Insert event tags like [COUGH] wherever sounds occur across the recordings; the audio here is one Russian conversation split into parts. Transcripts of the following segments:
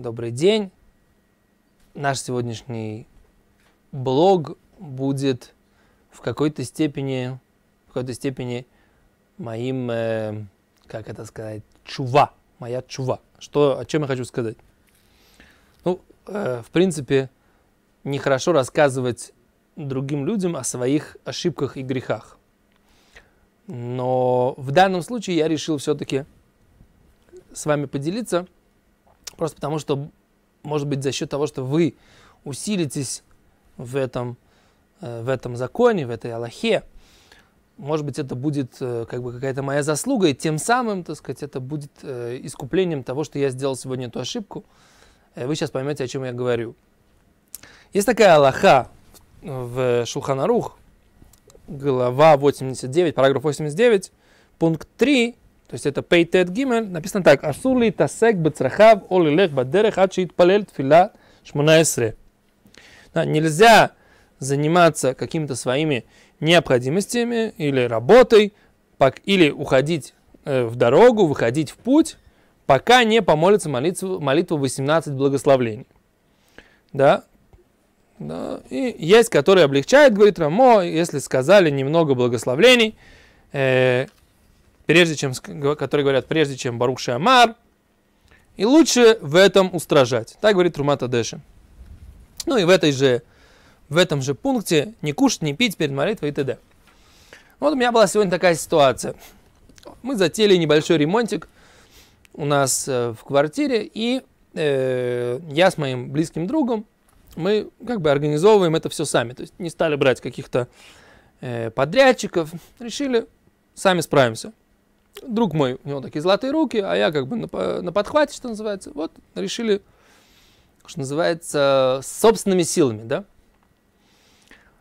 Добрый день. Наш сегодняшний блог будет в какой-то степени, в какой-то степени моим, э, как это сказать, чува, моя чува. Что, о чем я хочу сказать? Ну, э, в принципе, нехорошо рассказывать другим людям о своих ошибках и грехах. Но в данном случае я решил все-таки с вами поделиться – Просто потому, что, может быть, за счет того, что вы усилитесь в этом, э, в этом законе, в этой Аллахе, может быть, это будет э, как бы какая-то моя заслуга, и тем самым, так сказать, это будет э, искуплением того, что я сделал сегодня эту ошибку. Вы сейчас поймете, о чем я говорю. Есть такая Аллаха в Шулханарух, глава 89, параграф 89, пункт 3, то есть это Пейтет Гимель, написано так. Асурли тасек бецрахав олилех бадерех ачит палель тфила шмунаэсре. Да, нельзя заниматься какими-то своими необходимостями или работой, или уходить э, в дорогу, выходить в путь, пока не помолится молитву, молитву 18 благословлений. Да? да? И есть, которые облегчает говорит Рамо, если сказали немного благословлений, э, прежде чем, которые говорят, прежде чем Барук Шамар, и лучше в этом устражать. Так говорит Трумата Дэши. Ну и в, этой же, в этом же пункте не кушать, не пить перед молитвой и т.д. Вот у меня была сегодня такая ситуация. Мы затеяли небольшой ремонтик у нас э, в квартире, и э, я с моим близким другом, мы как бы организовываем это все сами. То есть не стали брать каких-то э, подрядчиков, решили сами справимся друг мой, у него такие золотые руки, а я как бы на, на подхвате, что называется. Вот решили, что называется, собственными силами, да.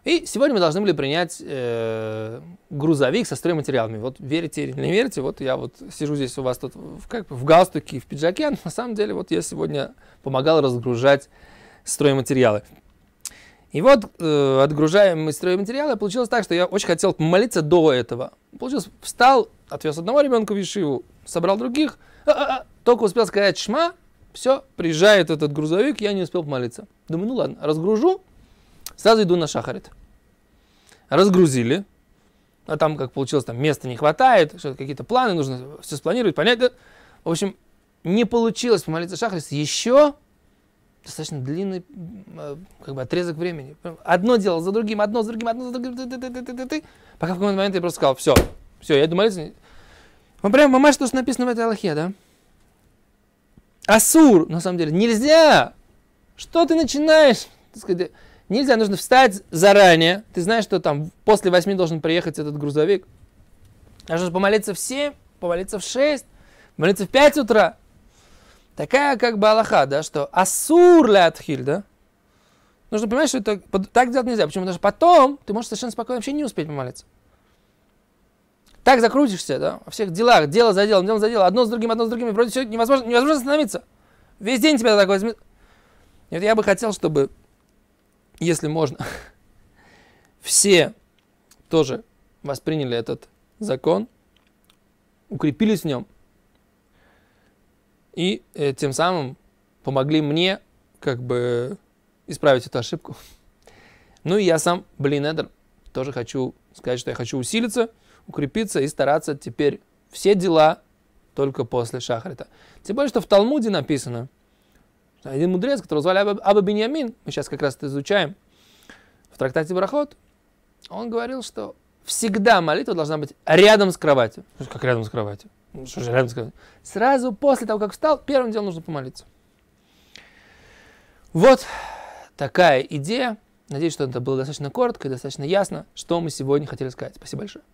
И сегодня мы должны были принять э, грузовик со стройматериалами. Вот верите или не верите, вот я вот сижу здесь у вас тут в, как, в галстуке, в пиджаке, а [LAUGHS] на самом деле вот я сегодня помогал разгружать стройматериалы. И вот, э, отгружаем мы стройматериалы, получилось так, что я очень хотел помолиться до этого. Получилось, встал, отвез одного ребенка в Ешиву, собрал других, только успел сказать шма, все, приезжает этот грузовик, я не успел помолиться. Думаю, ну ладно, разгружу, сразу иду на шахарит. Разгрузили, а там, как получилось, там места не хватает, какие-то планы, нужно все спланировать, понять. Да? В общем, не получилось помолиться шахарит еще достаточно длинный э, как бы, отрезок времени. Одно дело за другим, одно за другим, одно за другим, пока в какой-то момент я просто сказал, все, все, я думаю, молиться. Он прямо мамаш, то, что написано в этой Аллахе, да? Асур, на самом деле, нельзя! Что ты начинаешь? Нельзя, нужно встать заранее. Ты знаешь, что там после восьми должен приехать этот грузовик. Нужно помолиться в семь, помолиться в шесть, молиться в пять утра. Такая как бы Аллаха, да, что асур лятхиль, да? Нужно понимать, что это, так делать нельзя. Почему? Потому что потом ты можешь совершенно спокойно вообще не успеть помолиться. Так закрутишься, да, во всех делах, дело за делом, дело за делом, одно с другим, одно с другим, и вроде все невозможно, невозможно остановиться. Весь день тебя так возьмет. И я бы хотел, чтобы, если можно, [LAUGHS] все тоже восприняли этот закон, укрепились в нем, и э, тем самым помогли мне как бы исправить эту ошибку. [LAUGHS] Ну и я сам, блин, Эдер, тоже хочу сказать, что я хочу усилиться – укрепиться и стараться теперь все дела только после шахрита. Тем более, что в Талмуде написано, что один мудрец, которого звали Аба, Аба Беньямин, мы сейчас как раз это изучаем, в трактате Брахот, он говорил, что всегда молитва должна быть рядом с кроватью. Ну, как рядом с кроватью? Ну, что же рядом с кроватью? Сразу после того, как встал, первым делом нужно помолиться. Вот такая идея. Надеюсь, что это было достаточно коротко и достаточно ясно, что мы сегодня хотели сказать. Спасибо большое.